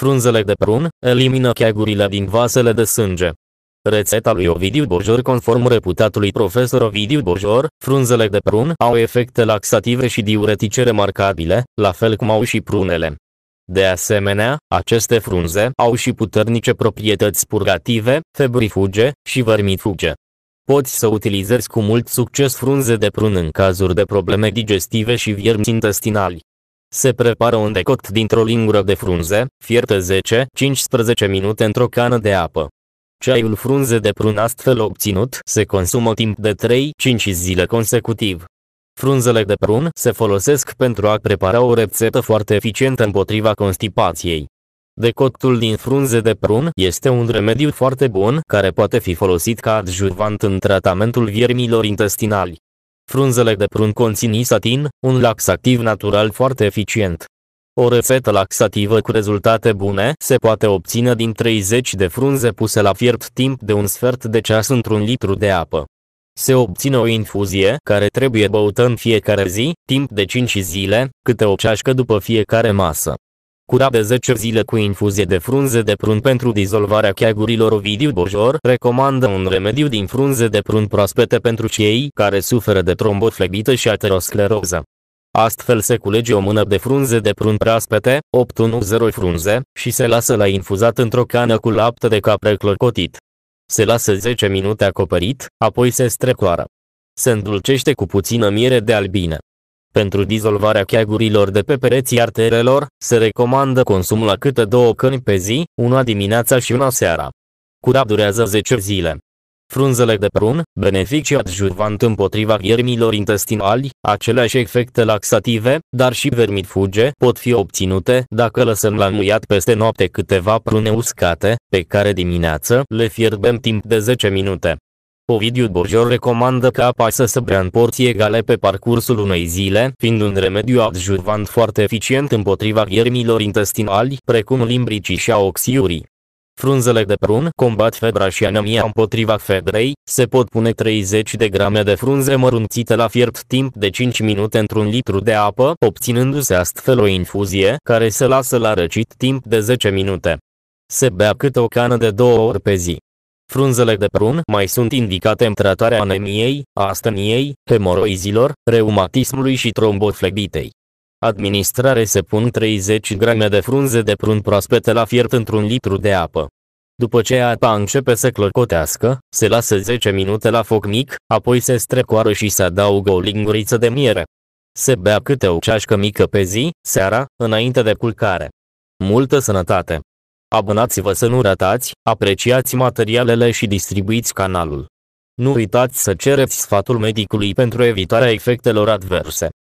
Frunzele de prun elimină cheagurile din vasele de sânge. Rețeta lui Ovidiu Bojor conform reputatului profesor Ovidiu Bojor, frunzele de prun au efecte laxative și diuretice remarcabile, la fel cum au și prunele. De asemenea, aceste frunze au și puternice proprietăți purgative, febrifuge și vermifuge. Poți să utilizezi cu mult succes frunze de prun în cazuri de probleme digestive și viermi intestinali. Se prepară un decot dintr-o lingură de frunze, fiertă 10-15 minute într-o cană de apă. Ceaiul frunze de prun astfel obținut se consumă timp de 3-5 zile consecutiv. Frunzele de prun se folosesc pentru a prepara o rețetă foarte eficientă împotriva constipației. Decotul din frunze de prun este un remediu foarte bun care poate fi folosit ca adjuvant în tratamentul viermilor intestinali. Frunzele de prun conțin isatin, un laxativ natural foarte eficient. O rețetă laxativă cu rezultate bune se poate obține din 30 de frunze puse la fiert timp de un sfert de ceas într-un litru de apă. Se obține o infuzie care trebuie băută în fiecare zi, timp de 5 zile, câte o ceașcă după fiecare masă. Cura de 10 zile cu infuzie de frunze de prun pentru dizolvarea cheagurilor Ovidiu Bojor recomandă un remediu din frunze de prun proaspete pentru cei care suferă de tromboflebită și ateroscleroză. Astfel se culege o mână de frunze de prun proaspete, 810 frunze, și se lasă la infuzat într-o cană cu lapte de capre clocotit. Se lasă 10 minute acoperit, apoi se strecoară. Se îndulcește cu puțină miere de albine. Pentru dizolvarea cheagurilor de pe pereții arterelor, se recomandă consumul la câte două căni pe zi, una dimineața și una seara. Cura durează 10 zile. Frunzele de prun, beneficii adjuvant împotriva ghermilor intestinali, aceleași efecte laxative, dar și vermifuge, pot fi obținute dacă lăsăm la muiat peste noapte câteva prune uscate, pe care dimineață le fierbem timp de 10 minute. Ovidiu Borjor recomandă ca apa să se bea în porții egale pe parcursul unei zile, fiind un remediu adjuvant foarte eficient împotriva iermilor intestinali, precum limbricii și a oxiurii. Frunzele de prun combat febra și anemia împotriva febrei, se pot pune 30 de grame de frunze mărunțite la fiert timp de 5 minute într-un litru de apă, obținându-se astfel o infuzie care se lasă la răcit timp de 10 minute. Se bea câte o cană de două ori pe zi. Frunzele de prun mai sunt indicate în tratarea anemiei, asteniei, hemoroizilor, reumatismului și tromboflebitei. Administrare se pun 30 grame de frunze de prun proaspete la fiert într-un litru de apă. După ce apa începe să clocotească, se lasă 10 minute la foc mic, apoi se strecoară și se adaugă o linguriță de miere. Se bea câte o ceașcă mică pe zi, seara, înainte de culcare. Multă sănătate! Abonați-vă să nu ratați, apreciați materialele și distribuiți canalul. Nu uitați să cereți sfatul medicului pentru evitarea efectelor adverse.